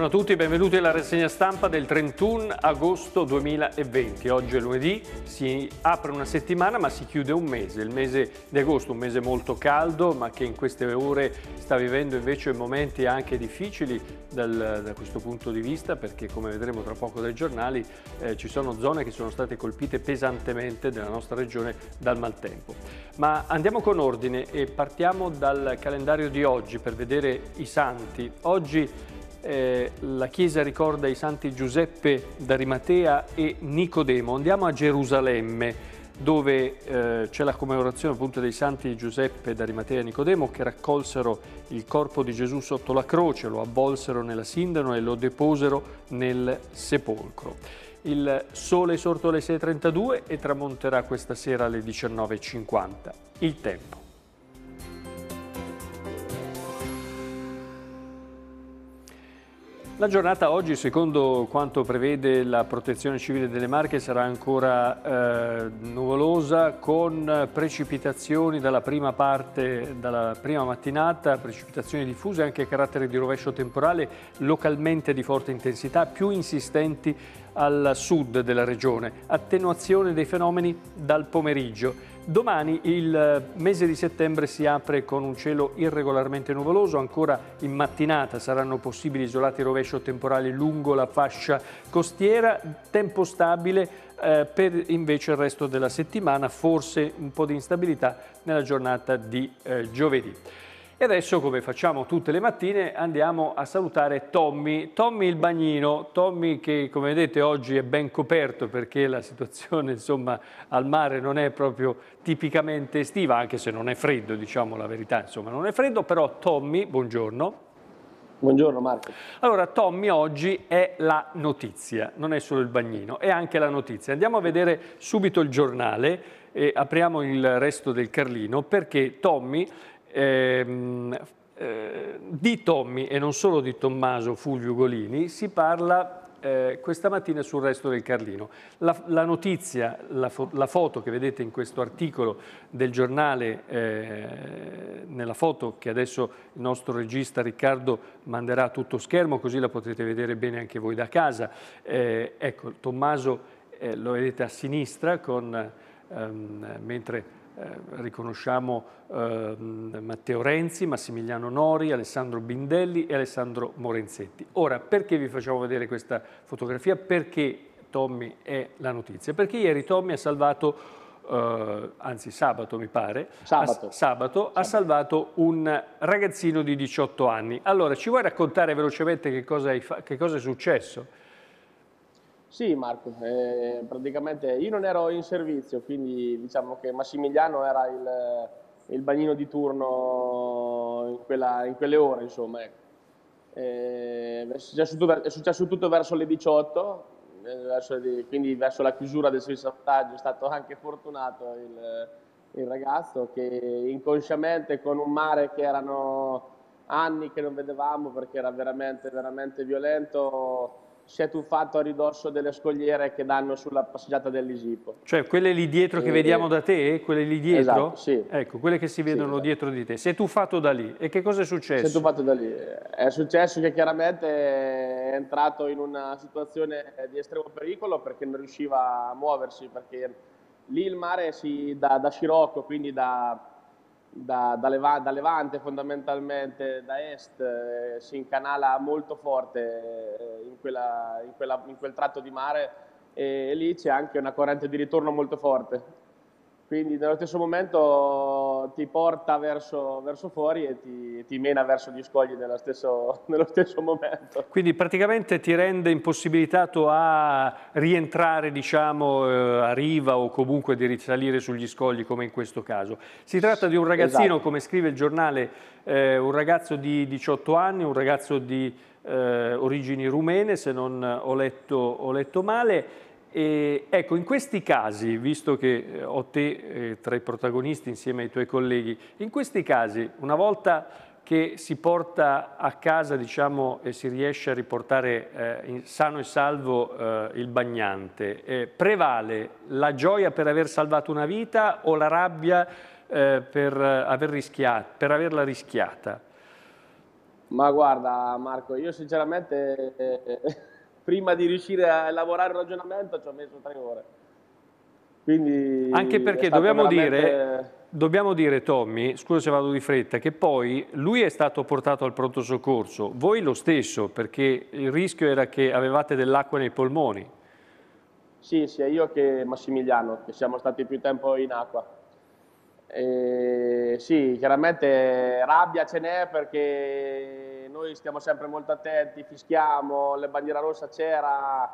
Buongiorno a tutti, benvenuti alla rassegna stampa del 31 agosto 2020. Oggi è lunedì, si apre una settimana ma si chiude un mese, il mese di agosto, un mese molto caldo ma che in queste ore sta vivendo invece momenti anche difficili dal, da questo punto di vista perché come vedremo tra poco dai giornali eh, ci sono zone che sono state colpite pesantemente nella nostra regione dal maltempo. Ma andiamo con ordine e partiamo dal calendario di oggi per vedere i santi. Oggi eh, la Chiesa ricorda i santi Giuseppe d'Arimatea e Nicodemo. Andiamo a Gerusalemme dove eh, c'è la commemorazione appunto dei santi Giuseppe d'Arimatea e Nicodemo che raccolsero il corpo di Gesù sotto la croce, lo avvolsero nella sindano e lo deposero nel sepolcro. Il sole è sorto alle 6.32 e tramonterà questa sera alle 19.50. Il tempo. La giornata oggi, secondo quanto prevede la protezione civile delle Marche, sarà ancora eh, nuvolosa con precipitazioni dalla prima parte, dalla prima mattinata, precipitazioni diffuse anche a carattere di rovescio temporale, localmente di forte intensità, più insistenti al sud della regione, attenuazione dei fenomeni dal pomeriggio. Domani il eh, mese di settembre si apre con un cielo irregolarmente nuvoloso, ancora in mattinata saranno possibili isolati rovescio temporali lungo la fascia costiera, tempo stabile eh, per invece il resto della settimana, forse un po' di instabilità nella giornata di eh, giovedì. E adesso, come facciamo tutte le mattine, andiamo a salutare Tommy. Tommy il bagnino, Tommy che come vedete oggi è ben coperto perché la situazione insomma, al mare non è proprio tipicamente estiva, anche se non è freddo, diciamo la verità, insomma non è freddo, però Tommy, buongiorno. Buongiorno Marco. Allora, Tommy oggi è la notizia, non è solo il bagnino, è anche la notizia. Andiamo a vedere subito il giornale e apriamo il resto del Carlino perché Tommy ehm, eh, di Tommy e non solo di Tommaso Fulvio Golini si parla eh, questa mattina sul resto del Carlino. La, la notizia, la, fo la, foto che vedete in questo articolo del giornale, eh, nella foto che adesso il nostro regista Riccardo manderà a tutto schermo, così la potete vedere bene anche voi da casa. Eh, ecco, Tommaso eh, lo vedete a sinistra con, ehm, mentre eh, riconosciamo ehm, Matteo Renzi, Massimiliano Nori, Alessandro Bindelli e Alessandro Morenzetti. Ora, perché vi facciamo vedere questa fotografia? Perché Tommy è la notizia? Perché ieri Tommy ha salvato Uh, anzi sabato mi pare, sabato. Ha, sabato, sabato. ha salvato un ragazzino di 18 anni. Allora, ci vuoi raccontare velocemente che cosa, che cosa è successo? Sì Marco, eh, praticamente io non ero in servizio, quindi diciamo che Massimiliano era il, il bagnino di turno in, quella, in quelle ore, insomma. Ecco. Eh, è, successo tutto, è, successo tutto, verso le 18, eh, verso le, quindi verso la chiusura del suo salvataggio, è stato anche fortunato il, il ragazzo che inconsciamente con un mare che erano anni che non vedevamo perché era veramente, veramente violento si è tuffato a ridosso delle scogliere che danno sulla passeggiata dell'Isipo. Cioè quelle lì dietro che e... vediamo da te, quelle lì dietro? Esatto, sì. Ecco, quelle che si vedono sì, esatto. dietro di te. Si è tuffato da lì. E che cosa è successo? Si è tuffato da lì. Eh, è successo che chiaramente è entrato in una situazione di estremo pericolo perché non riusciva a muoversi, perché lì il mare si, da, da scirocco, quindi da da, da, Leva, da Levante fondamentalmente, da Est, eh, si incanala molto forte eh, in, quella, in, quella, in, quel tratto di mare e, e lì c'è anche una corrente di ritorno molto forte. Quindi nello stesso momento ti porta verso, verso fuori e ti, ti, mena verso gli scogli nello stesso, nello stesso, momento. Quindi praticamente ti rende impossibilitato a rientrare diciamo, eh, a riva o comunque di risalire sugli scogli come in questo caso. Si tratta di un ragazzino, esatto. come scrive il giornale, eh, un ragazzo di 18 anni, un ragazzo di eh, origini rumene, se non ho letto, ho letto male, e, ecco, in questi casi, visto che eh, ho te eh, tra i protagonisti insieme ai tuoi colleghi, in questi casi, una volta che si porta a casa diciamo, e si riesce a riportare eh, sano e salvo eh, il bagnante, eh, prevale la gioia per aver salvato una vita o la rabbia eh, per, eh, aver per averla rischiata? Ma guarda Marco, io sinceramente prima di riuscire a elaborare un ragionamento ci ho messo tre ore. Quindi Anche perché dobbiamo, veramente... dire, dobbiamo dire, Tommy, scusa se vado di fretta, che poi lui è stato portato al pronto soccorso, voi lo stesso, perché il rischio era che avevate dell'acqua nei polmoni. Sì, sia io che Massimiliano, che siamo stati più tempo in acqua. E sì, chiaramente rabbia ce n'è perché noi stiamo sempre molto attenti, fischiamo, la bandiera rossa c'era,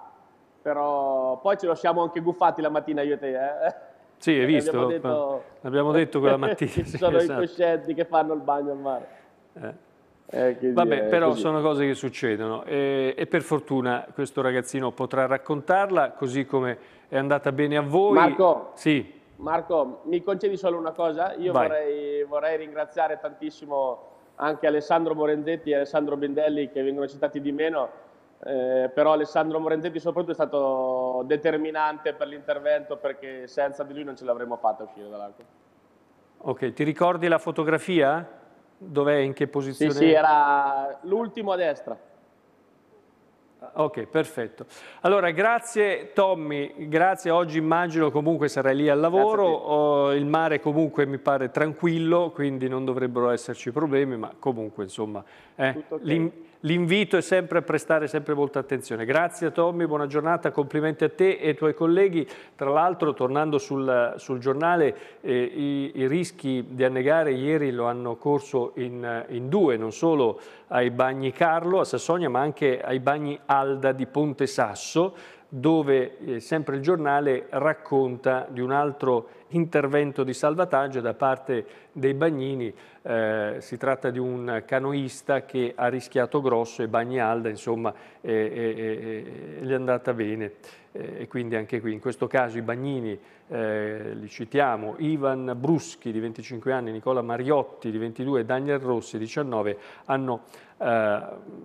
però poi ce lo siamo anche guffati la mattina io e te. Eh? Sì, hai visto, l'abbiamo detto, l'abbiamo detto quella mattina. ci sono esatto. i coscienti che fanno il bagno al mare. Eh. Eh, Vabbè, è, però così. sono cose che succedono e, e, per fortuna questo ragazzino potrà raccontarla così come è andata bene a voi. Marco, sì. Marco mi concedi solo una cosa? Io vorrei, vorrei ringraziare tantissimo anche Alessandro Morendetti e Alessandro Bindelli che vengono citati di meno, eh, però Alessandro Morendetti soprattutto è stato determinante per l'intervento perché senza di lui non ce l'avremmo fatta uscire dall'acqua. Ok, ti ricordi la fotografia? Dov'è, in che posizione? Sì, sì, era l'ultimo a destra. Ah, ok, perfetto. Allora, grazie Tommy, grazie. Oggi immagino comunque sarai lì al lavoro, oh, il mare comunque mi pare tranquillo, quindi non dovrebbero esserci problemi, ma comunque insomma... Eh, l'invito è sempre a prestare sempre molta attenzione. Grazie Tommy, buona giornata, complimenti a te e ai tuoi colleghi. Tra l'altro, tornando sul, sul giornale, eh, i, i, rischi di annegare ieri lo hanno corso in, in due, non solo ai bagni Carlo a Sassonia, ma anche ai bagni Alda di Ponte Sasso dove eh, sempre il giornale racconta di un altro intervento di salvataggio da parte dei bagnini, eh, si tratta di un canoista che ha rischiato grosso e Bagnalda insomma eh, eh, gli è andata bene eh, e quindi anche qui in questo caso i bagnini eh, li citiamo Ivan Bruschi di 25 anni, Nicola Mariotti di 22 Daniel Rossi di 19 hanno eh,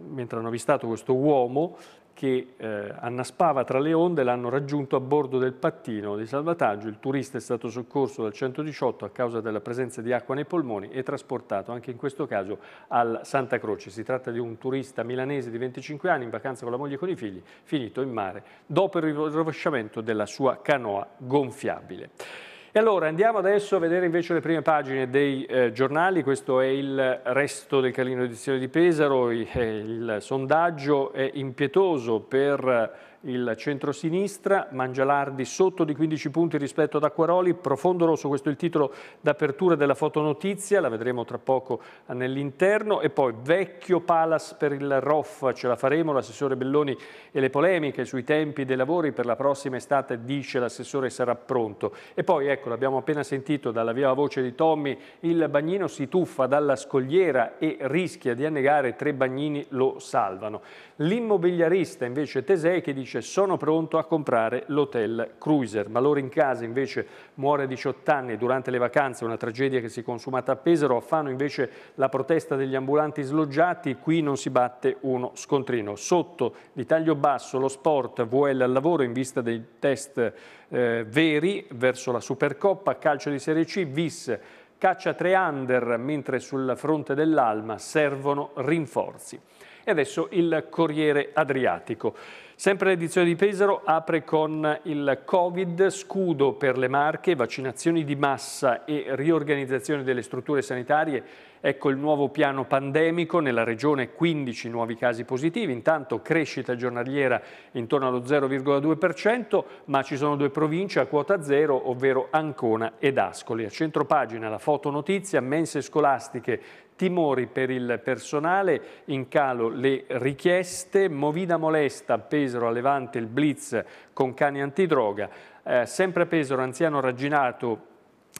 mentre hanno avvistato questo uomo che eh, annaspava tra le onde l'hanno raggiunto a bordo del pattino di salvataggio. Il turista è stato soccorso dal 118 a causa della presenza di acqua nei polmoni e trasportato anche in questo caso al Santa Croce. Si tratta di un turista milanese di 25 anni in vacanza con la moglie e con i figli, finito in mare dopo il rovesciamento della sua canoa gonfiabile. E allora andiamo adesso a vedere invece le prime pagine dei eh, giornali, questo è il resto del Calino Edizione di Pesaro, il, eh, il sondaggio è impietoso per il centrosinistra, Mangialardi sotto di 15 punti rispetto ad Acquaroli, Profondo Rosso, questo è il titolo d'apertura della fotonotizia, la vedremo tra poco nell'interno, e poi Vecchio Palas per il ROF, ce la faremo, l'assessore Belloni e le polemiche sui tempi dei lavori per la prossima estate, dice l'assessore sarà pronto. E poi, ecco, l'abbiamo appena sentito dalla viva voce di Tommy, il bagnino si tuffa dalla scogliera e rischia di annegare, tre bagnini lo salvano. L'immobiliarista invece Tesei che dice dice sono pronto a comprare l'hotel Cruiser. Malore in casa invece muore a 18 anni durante le vacanze, una tragedia che si è consumata a Pesaro. A Fano invece la protesta degli ambulanti sloggiati, qui non si batte uno scontrino. Sotto di taglio basso lo sport VL al lavoro in vista dei test eh, veri verso la Supercoppa, calcio di Serie C, vis caccia tre under, mentre sul fronte dell'Alma servono rinforzi. E adesso il Corriere Adriatico. Sempre l'edizione di Pesaro apre con il Covid, scudo per le marche, vaccinazioni di massa e riorganizzazione delle strutture sanitarie. Ecco il nuovo piano pandemico, nella regione 15 nuovi casi positivi, intanto crescita giornaliera intorno allo 0,2%, ma ci sono due province a quota zero, ovvero Ancona ed Ascoli. A centro pagina la fotonotizia, mense scolastiche timori per il personale, in calo le richieste, Movida molesta, Pesaro a Levante il blitz con cani antidroga, eh, sempre a Pesaro anziano ragginato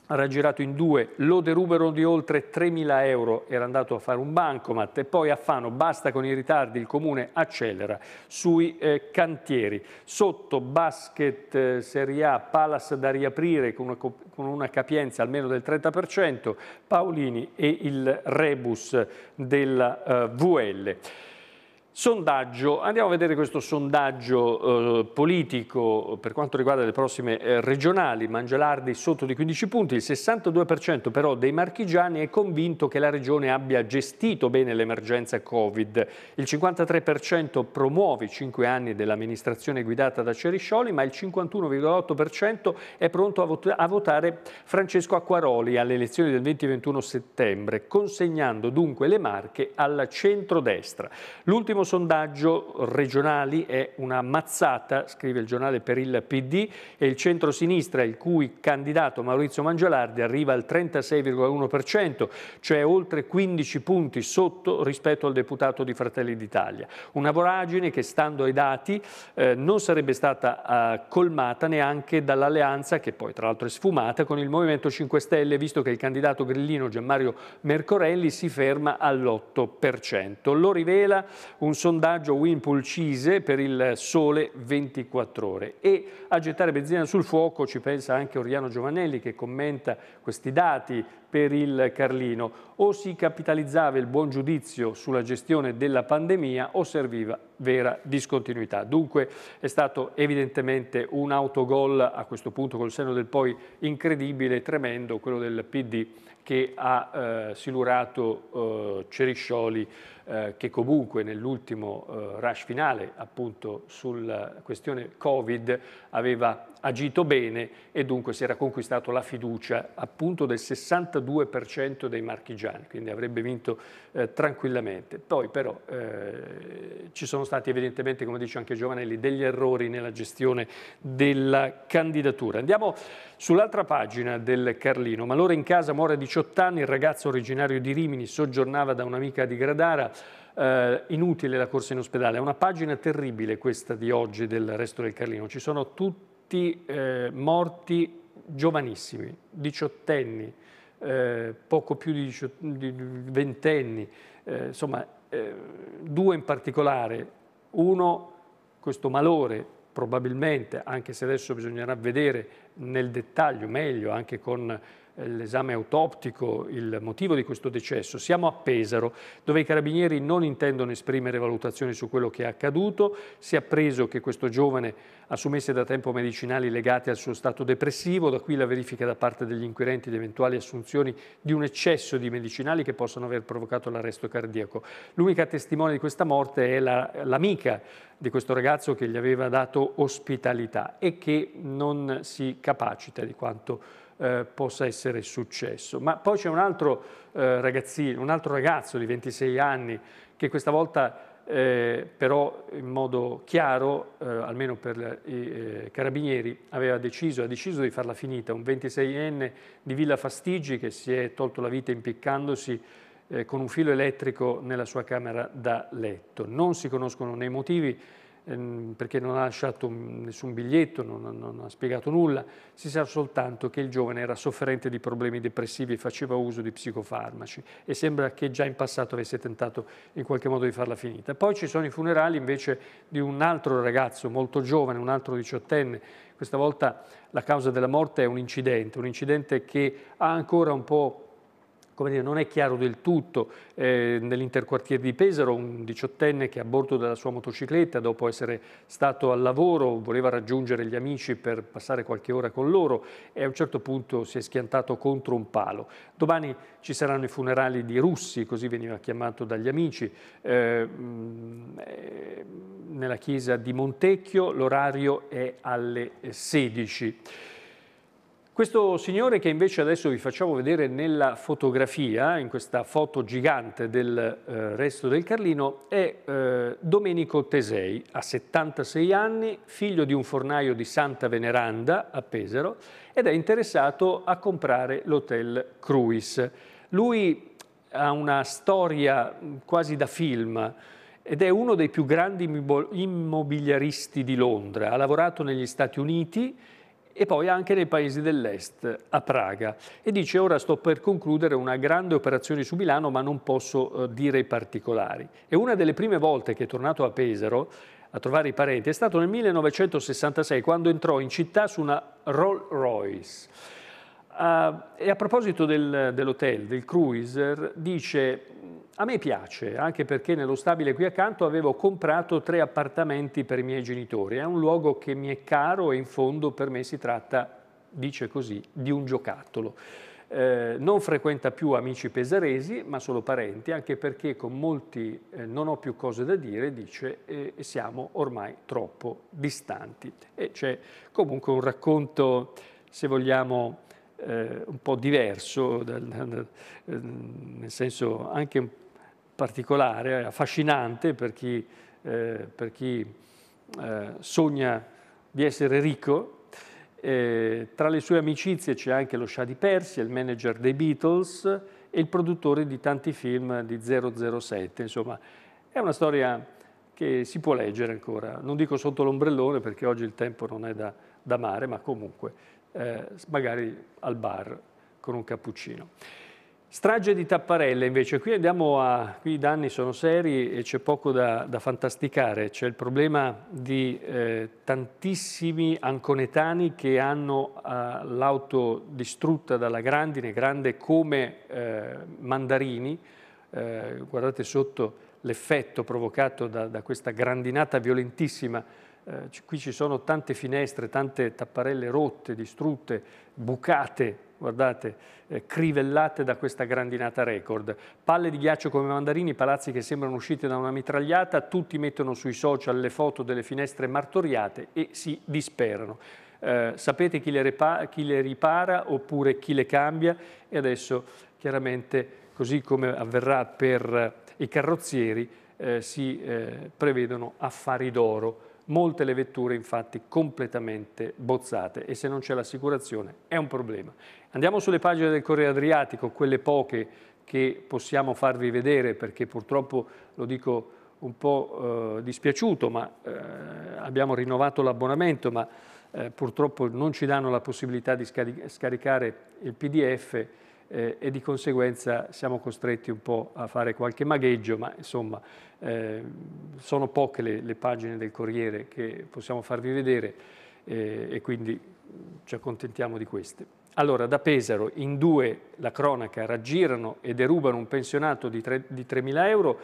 raggirato in due, lo derubero di oltre 3.000 euro, era andato a fare un bancomat e poi a Fano basta con i ritardi, il comune accelera sui eh, cantieri. Sotto basket eh, Serie A, Palace da riaprire con una, con una capienza almeno del 30%, Paolini e il Rebus della eh, VL. Sondaggio, andiamo a vedere questo sondaggio eh, politico per quanto riguarda le prossime eh, regionali, Mangialardi sotto di 15 punti, il 62% però dei marchigiani è convinto che la regione abbia gestito bene l'emergenza Covid, il 53% promuove i 5 anni dell'amministrazione guidata da Ceriscioli, ma il 51,8% è pronto a, vot a votare Francesco Acquaroli alle elezioni del 20-21 settembre, consegnando dunque le marche alla centrodestra. L'ultimo primo sondaggio regionali è una mazzata, scrive il giornale per il PD, e il centro-sinistra, il cui candidato Maurizio Mangialardi arriva al 36,1%, cioè oltre 15 punti sotto rispetto al deputato di Fratelli d'Italia. Una voragine che, stando ai dati, eh, non sarebbe stata eh, colmata neanche dall'alleanza, che poi tra l'altro è sfumata, con il Movimento 5 Stelle, visto che il candidato grillino Gianmario Mercorelli si ferma all'8%. Lo rivela un un sondaggio Winpool-Cise per il Sole 24 Ore. E a gettare benzina sul fuoco ci pensa anche Oriano Giovanelli che commenta questi dati per il Carlino. O si capitalizzava il buon giudizio sulla gestione della pandemia o serviva vera discontinuità. Dunque è stato evidentemente un autogol a questo punto col seno del poi incredibile, tremendo, quello del PD che ha eh, silurato eh, Ceriscioli eh, che comunque nell'ultimo eh, rush finale appunto sulla questione Covid aveva agito bene e dunque si era conquistato la fiducia appunto del 62% dei marchigiani, quindi avrebbe vinto eh, tranquillamente. Poi però eh, ci sono stati evidentemente, come dice anche Giovanelli, degli errori nella gestione della candidatura. Andiamo sull'altra pagina del Carlino. Malore in casa muore a 18 anni, il ragazzo originario di Rimini soggiornava da un'amica di Gradara. Uh, inutile la corsa in ospedale. È una pagina terribile questa di oggi del resto del Carlino. Ci sono tutti tutti eh, morti giovanissimi, diciottenni, eh, poco più di, ventenni, eh, insomma eh, due in particolare, uno questo malore probabilmente, anche se adesso bisognerà vedere nel dettaglio meglio anche con l'esame autoptico il motivo di questo decesso. Siamo a Pesaro, dove i carabinieri non intendono esprimere valutazioni su quello che è accaduto. Si è appreso che questo giovane assumesse da tempo medicinali legati al suo stato depressivo, da qui la verifica da parte degli inquirenti di eventuali assunzioni di un eccesso di medicinali che possono aver provocato l'arresto cardiaco. L'unica testimone di questa morte è l'amica di questo ragazzo che gli aveva dato ospitalità e che non si capacita di quanto eh, possa essere successo. Ma poi c'è un altro eh, ragazzino, un altro ragazzo di 26 anni che questa volta eh, però in modo chiaro, eh, almeno per i eh, carabinieri, aveva deciso, ha deciso di farla finita. Un 26enne di Villa Fastigi che si è tolto la vita impiccandosi eh, con un filo elettrico nella sua camera da letto. Non si conoscono né i motivi Ehm, perché non ha lasciato nessun biglietto, non, non, ha spiegato nulla, si sa soltanto che il giovane era sofferente di problemi depressivi e faceva uso di psicofarmaci e sembra che già in passato avesse tentato in qualche modo di farla finita. Poi ci sono i funerali invece di un altro ragazzo molto giovane, un altro diciottenne, questa volta la causa della morte è un incidente, un incidente che ha ancora un po' dire, non è chiaro del tutto. Eh, nell'interquartiere di Pesaro un diciottenne che a bordo della sua motocicletta, dopo essere stato al lavoro, voleva raggiungere gli amici per passare qualche ora con loro e a un certo punto si è schiantato contro un palo. Domani ci saranno i funerali di Russi, così veniva chiamato dagli amici, eh, mm, eh nella chiesa di Montecchio, l'orario è alle 16. Questo signore che invece adesso vi facciamo vedere nella fotografia, in questa foto gigante del eh, resto del Carlino, è eh, Domenico Tesei, ha 76 anni, figlio di un fornaio di Santa Veneranda a Pesaro ed è interessato a comprare l'hotel Cruis. Lui ha una storia mm, quasi da film, ed è uno dei più grandi immobiliaristi di Londra. Ha lavorato negli Stati Uniti e poi anche nei paesi dell'est, a Praga. E dice ora sto per concludere una grande operazione su Milano ma non posso eh, dire i particolari. E una delle prime volte che è tornato a Pesaro a trovare i parenti è stato nel 1966 quando entrò in città su una Rolls Royce. Uh, ah, e a proposito del, dell'hotel, del cruiser, dice a me piace, anche perché nello stabile qui accanto avevo comprato tre appartamenti per i miei genitori. È un luogo che mi è caro e in fondo per me si tratta, dice così, di un giocattolo. Eh, non frequenta più amici pesaresi, ma solo parenti, anche perché con molti eh, non ho più cose da dire, dice, eh, siamo ormai troppo distanti. E c'è comunque un racconto, se vogliamo, eh, un po' diverso, dal, dal, eh, nel senso anche un po' particolare, affascinante per chi, eh, per chi eh, sogna di essere ricco. Eh, tra le sue amicizie c'è anche lo Shah di Persia, il manager dei Beatles e il produttore di tanti film di 007. Insomma, è una storia che si può leggere ancora. Non dico sotto l'ombrellone perché oggi il tempo non è da, da mare, ma comunque, eh, magari al bar con un cappuccino. Strage di tapparelle invece, qui, a, qui, i danni sono seri e c'è poco da, da fantasticare, c'è il problema di eh, tantissimi anconetani che hanno eh, l'auto distrutta dalla grandine, grande come eh, mandarini, eh, guardate sotto l'effetto provocato da, da, questa grandinata violentissima, eh, qui ci sono tante finestre, tante tapparelle rotte, distrutte, bucate, guardate, eh, crivellate da questa grandinata record. Palle di ghiaccio come mandarini, palazzi che sembrano usciti da una mitragliata, tutti mettono sui social le foto delle finestre martoriate e si disperano. Eh, sapete chi le, chi le ripara oppure chi le cambia e adesso chiaramente così come avverrà per eh, i carrozzieri eh, si eh, prevedono affari d'oro. Molte le vetture infatti completamente bozzate e se non c'è l'assicurazione è un problema. Andiamo sulle pagine del Corriere Adriatico, quelle poche che possiamo farvi vedere perché purtroppo, lo dico un po' eh, dispiaciuto, ma eh, abbiamo rinnovato l'abbonamento, ma eh, purtroppo non ci danno la possibilità di scaricare il PDF eh, e di conseguenza siamo costretti un po' a fare qualche magheggio, ma insomma eh, sono poche le, le, pagine del Corriere che possiamo farvi vedere eh, e quindi ci accontentiamo di queste. Allora, da Pesaro in due la cronaca raggirano e derubano un pensionato di, 3.000 euro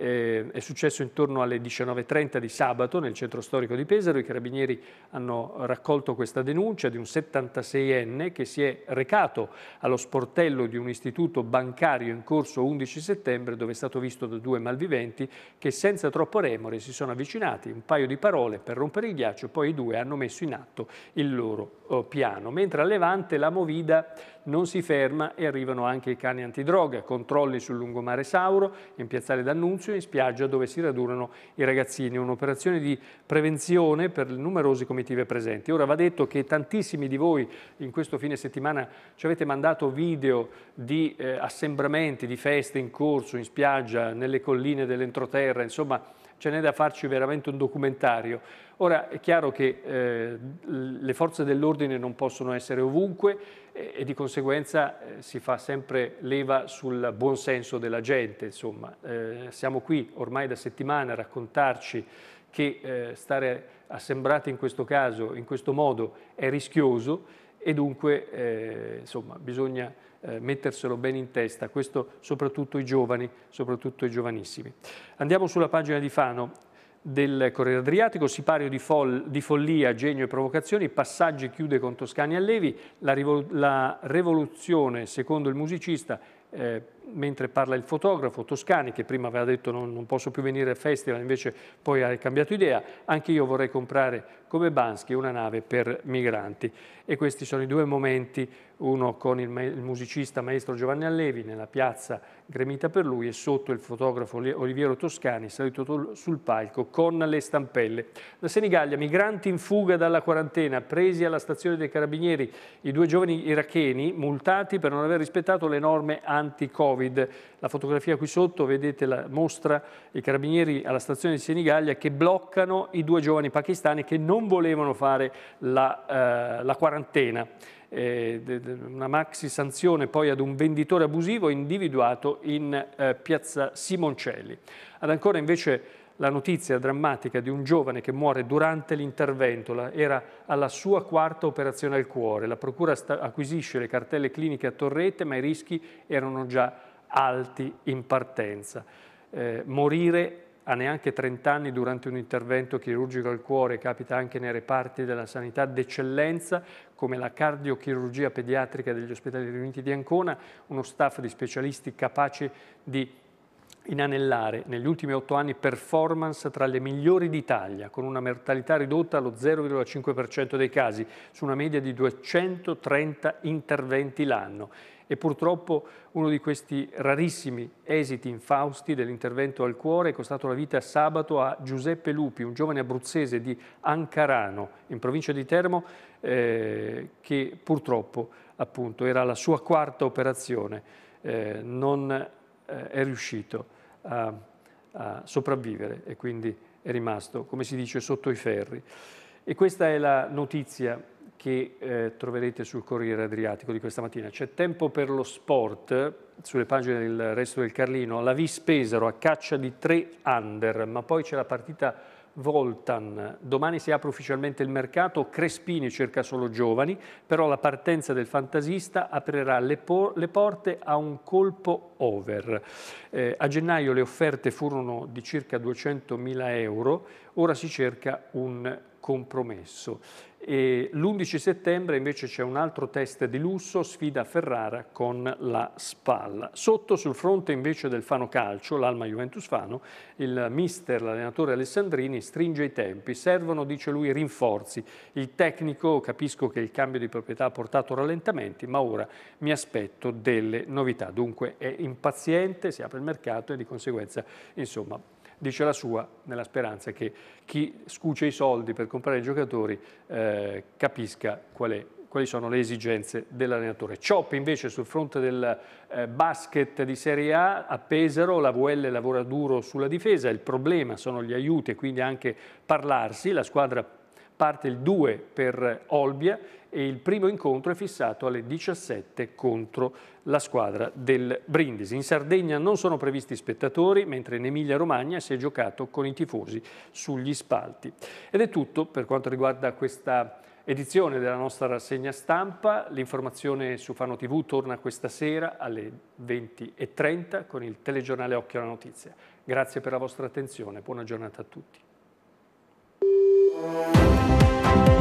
eh, è successo intorno alle 19.30 di sabato nel centro storico di Pesaro. I carabinieri hanno raccolto questa denuncia di un 76enne che si è recato allo sportello di un istituto bancario in corso 11 settembre dove è stato visto da due malviventi che senza troppo remore si sono avvicinati, un paio di parole per rompere il ghiaccio, poi i due hanno messo in atto il loro oh, piano. Mentre a Levante la Movida non si ferma e arrivano anche i cani antidroga, controlli sul lungomare Sauro, in piazzale D'Annunzio e in spiaggia dove si radunano i ragazzini. Un'operazione di prevenzione per le numerose comitive presenti. Ora va detto che tantissimi di voi in questo fine settimana ci avete mandato video di eh, assembramenti, di feste in corso, in spiaggia, nelle colline dell'entroterra, insomma ce n'è da farci veramente un documentario. Ora è chiaro che eh, le forze dell'ordine non possono essere ovunque e, e di conseguenza eh, si fa sempre leva sul buon senso della gente. Insomma. Eh, siamo qui ormai da settimane a raccontarci che eh, stare assembrati in questo caso, in questo modo, è rischioso e dunque eh, insomma, bisogna eh, metterselo bene in testa, questo soprattutto i giovani, soprattutto i giovanissimi. Andiamo sulla pagina di Fano del Corriere Adriatico, sipario di, fol di follia, genio e provocazioni, passaggi chiude con Toscani Allevi, la, la, rivoluzione, secondo il musicista, eh, mentre parla il fotografo Toscani, che prima aveva detto non, non posso più venire al festival, invece poi ha cambiato idea, anche io vorrei comprare come Bansky una nave per migranti. E questi sono i due momenti uno con il, musicista maestro Giovanni Allevi nella piazza gremita per lui e sotto il fotografo Oliviero Toscani salito sul palco con le stampelle. La Senigallia, migranti in fuga dalla quarantena, presi alla stazione dei carabinieri, i due giovani iracheni multati per non aver rispettato le norme anti-covid. La fotografia qui sotto, vedete, la, mostra i carabinieri alla stazione di Senigallia che bloccano i due giovani pakistani che non volevano fare la, eh, la quarantena. Eh, una maxi sanzione poi ad un venditore abusivo individuato in eh, piazza Simoncelli. Ad ancora invece la notizia drammatica di un giovane che muore durante l'intervento, era alla sua quarta operazione al cuore. La procura acquisisce le cartelle cliniche a Torrete, ma i rischi erano già alti in partenza. Eh, morire a neanche 30 anni durante un intervento chirurgico al cuore capita anche nei reparti della sanità d'eccellenza, come la cardiochirurgia pediatrica degli ospedali riuniti di Ancona, uno staff di specialisti capace di inanellare negli ultimi otto anni performance tra le migliori d'Italia, con una mortalità ridotta allo 0,5% dei casi, su una media di 230 interventi l'anno e purtroppo uno di questi rarissimi esiti infausti dell'intervento al cuore è costato la vita sabato a Giuseppe Lupi, un giovane abruzzese di Ancarano, in provincia di Termo, eh, che purtroppo appunto, era la sua quarta operazione, eh, non eh, è riuscito a, a sopravvivere e quindi è rimasto, come si dice, sotto i ferri. E questa è la notizia che eh, troverete sul Corriere Adriatico di questa mattina. C'è tempo per lo sport, sulle pagine del resto del Carlino, la Vis Pesaro a caccia di tre under, ma poi c'è la partita Voltan. Domani si apre ufficialmente il mercato, Crespini cerca solo giovani, però la partenza del fantasista aprirà le, le porte a un colpo over. Eh, a gennaio le offerte furono di circa 200.000 euro, ora si cerca un compromesso. L'11 settembre invece c'è un altro test di lusso, sfida Ferrara con la Spalla. Sotto sul fronte invece del Fano Calcio, l'Alma Juventus Fano, il mister, l'allenatore Alessandrini stringe i tempi, servono, dice lui, rinforzi. Il tecnico, capisco che il cambio di proprietà ha portato rallentamenti, ma ora mi aspetto delle novità. Dunque è impaziente, si apre il mercato e di conseguenza, insomma, dice la sua nella speranza che chi scuce i soldi per comprare i giocatori eh, capisca qual è quali sono le esigenze dell'allenatore. Ciop invece sul fronte del eh, basket di Serie A, a Pesaro la VL lavora duro sulla difesa, il problema sono gli aiuti e quindi anche parlarsi, la squadra parte il 2 per Olbia e il primo incontro è fissato alle 17 contro la squadra del Brindisi. In Sardegna non sono previsti spettatori, mentre in Emilia-Romagna si è giocato con i tifosi sugli spalti. Ed è tutto per quanto riguarda questa edizione della nostra rassegna stampa. L'informazione su Fano TV torna questa sera alle 20.30 con il telegiornale Occhio alla Notizia. Grazie per la vostra attenzione, buona giornata a tutti. Música